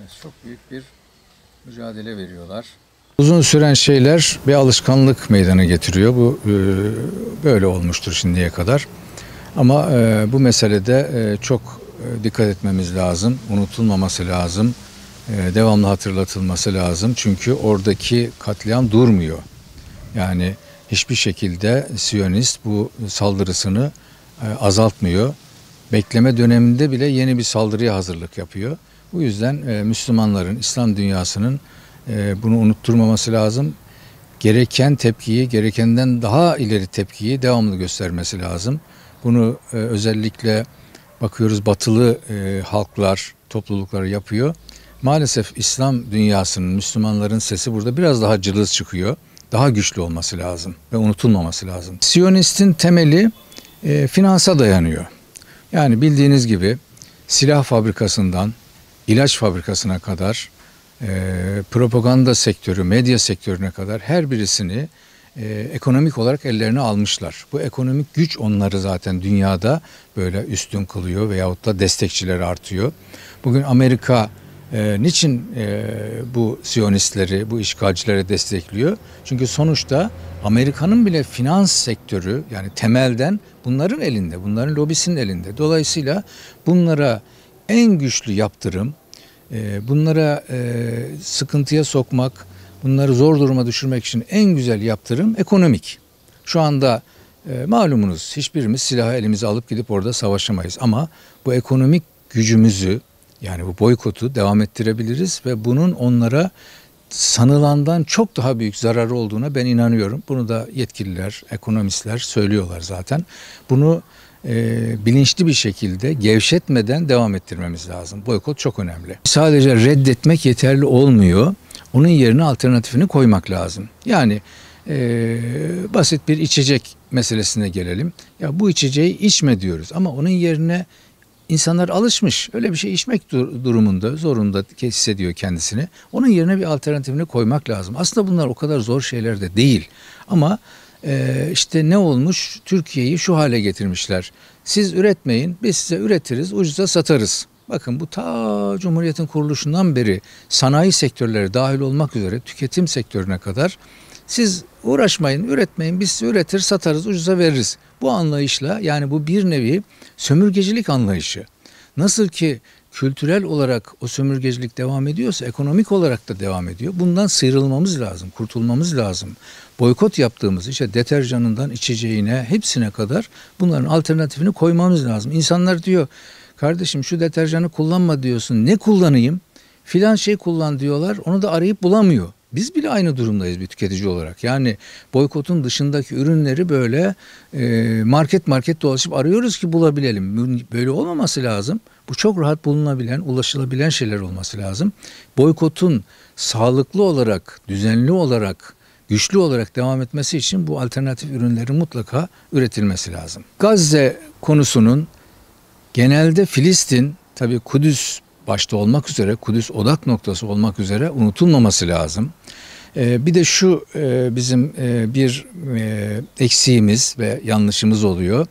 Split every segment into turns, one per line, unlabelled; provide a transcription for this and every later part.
Evet, çok büyük bir mücadele veriyorlar. Uzun süren şeyler bir alışkanlık meydana getiriyor. Bu e, böyle olmuştur şimdiye kadar. Ama e, bu meselede e, çok dikkat etmemiz lazım. Unutulmaması lazım. Devamlı hatırlatılması lazım. Çünkü oradaki katliam durmuyor. Yani hiçbir şekilde Siyonist bu saldırısını azaltmıyor. Bekleme döneminde bile yeni bir saldırıya hazırlık yapıyor. Bu yüzden e, Müslümanların, İslam dünyasının e, bunu unutturmaması lazım. Gereken tepkiyi, gerekenden daha ileri tepkiyi devamlı göstermesi lazım. Bunu e, özellikle bakıyoruz batılı e, halklar, toplulukları yapıyor. Maalesef İslam dünyasının, Müslümanların sesi burada biraz daha cılız çıkıyor. Daha güçlü olması lazım ve unutulmaması lazım. Siyonistin temeli e, finansa dayanıyor. Yani bildiğiniz gibi silah fabrikasından ilaç fabrikasına kadar, e, propaganda sektörü, medya sektörüne kadar her birisini e, ekonomik olarak ellerine almışlar. Bu ekonomik güç onları zaten dünyada böyle üstün kılıyor veyahut da destekçileri artıyor. Bugün Amerika e, niçin e, bu Siyonistleri, bu işgalcileri destekliyor? Çünkü sonuçta Amerika'nın bile finans sektörü yani temelden bunların elinde, bunların lobisinin elinde. Dolayısıyla bunlara en güçlü yaptırım, ee, bunlara e, sıkıntıya sokmak, bunları zor duruma düşürmek için en güzel yaptırım ekonomik. Şu anda e, malumunuz hiçbirimiz silahı elimize alıp gidip orada savaşamayız. Ama bu ekonomik gücümüzü yani bu boykotu devam ettirebiliriz ve bunun onlara sanılandan çok daha büyük zararı olduğuna ben inanıyorum. Bunu da yetkililer, ekonomistler söylüyorlar zaten. Bunu e, bilinçli bir şekilde gevşetmeden devam ettirmemiz lazım. Boykot çok önemli. Sadece reddetmek yeterli olmuyor. Onun yerine alternatifini koymak lazım. Yani e, basit bir içecek meselesine gelelim. Ya bu içeceği içme diyoruz ama onun yerine insanlar alışmış. Öyle bir şey içmek dur- durumunda, zorunda hissediyor kendisini. Onun yerine bir alternatifini koymak lazım. Aslında bunlar o kadar zor şeyler de değil. Ama e, işte ne olmuş Türkiye'yi şu hale getirmişler. Siz üretmeyin biz size üretiriz ucuza satarız. Bakın bu ta Cumhuriyet'in kuruluşundan beri sanayi sektörleri dahil olmak üzere tüketim sektörüne kadar siz uğraşmayın, üretmeyin, biz size üretir, satarız, ucuza veririz. Bu anlayışla yani bu bir nevi sömürgecilik anlayışı. Nasıl ki kültürel olarak o sömürgecilik devam ediyorsa ekonomik olarak da devam ediyor. Bundan sıyrılmamız lazım, kurtulmamız lazım. Boykot yaptığımız işte deterjanından içeceğine hepsine kadar bunların alternatifini koymamız lazım. İnsanlar diyor kardeşim şu deterjanı kullanma diyorsun ne kullanayım filan şey kullan diyorlar onu da arayıp bulamıyor. Biz bile aynı durumdayız bir tüketici olarak. Yani boykotun dışındaki ürünleri böyle e, market market dolaşıp arıyoruz ki bulabilelim. Böyle olmaması lazım. Bu çok rahat bulunabilen, ulaşılabilen şeyler olması lazım. Boykotun sağlıklı olarak, düzenli olarak güçlü olarak devam etmesi için bu alternatif ürünlerin mutlaka üretilmesi lazım. Gazze konusunun genelde Filistin, tabii Kudüs başta olmak üzere Kudüs odak noktası olmak üzere unutulmaması lazım. Ee, bir de şu e, bizim e, bir e, eksiğimiz ve yanlışımız oluyor.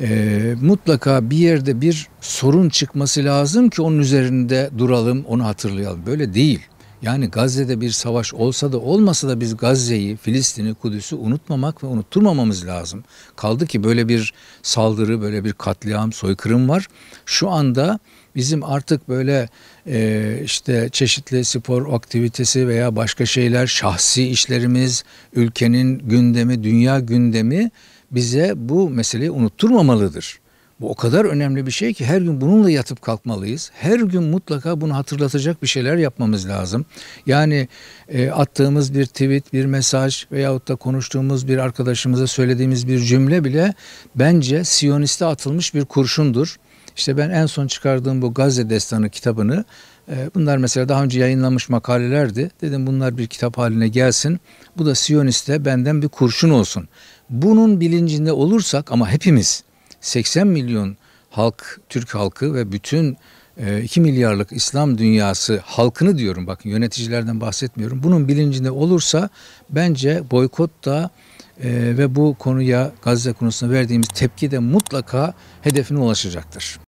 Ee, mutlaka bir yerde bir sorun çıkması lazım ki onun üzerinde duralım, onu hatırlayalım. Böyle değil. Yani Gazze'de bir savaş olsa da olmasa da biz Gazze'yi, Filistin'i, Kudüs'ü unutmamak ve unutturmamamız lazım. Kaldı ki böyle bir saldırı, böyle bir katliam, soykırım var. Şu anda bizim artık böyle e, işte çeşitli spor aktivitesi veya başka şeyler, şahsi işlerimiz, ülkenin gündemi, dünya gündemi bize bu meseleyi unutturmamalıdır. Bu o kadar önemli bir şey ki her gün bununla yatıp kalkmalıyız. Her gün mutlaka bunu hatırlatacak bir şeyler yapmamız lazım. Yani e, attığımız bir tweet, bir mesaj veyahut da konuştuğumuz bir arkadaşımıza söylediğimiz bir cümle bile bence Siyoniste atılmış bir kurşundur. İşte ben en son çıkardığım bu Gazze Destanı kitabını e, Bunlar mesela daha önce yayınlanmış makalelerdi. Dedim bunlar bir kitap haline gelsin. Bu da Siyonist'e benden bir kurşun olsun. Bunun bilincinde olursak ama hepimiz 80 milyon halk, Türk halkı ve bütün 2 e, milyarlık İslam dünyası halkını diyorum bakın yöneticilerden bahsetmiyorum. Bunun bilincinde olursa bence boykot da e, ve bu konuya Gazze konusuna verdiğimiz tepki de mutlaka hedefine ulaşacaktır.